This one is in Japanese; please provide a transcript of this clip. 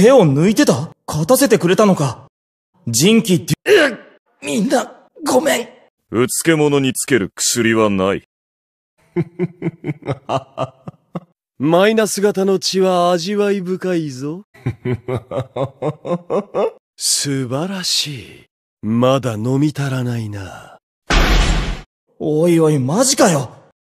手を抜いてた勝たせてくれたのか人気デュ、うみんな、ごめん。うつけ者につける薬はない。マイナス型の血は味わい深いぞ。素晴らしい。まだ飲み足らないな。おいおい、マジかよ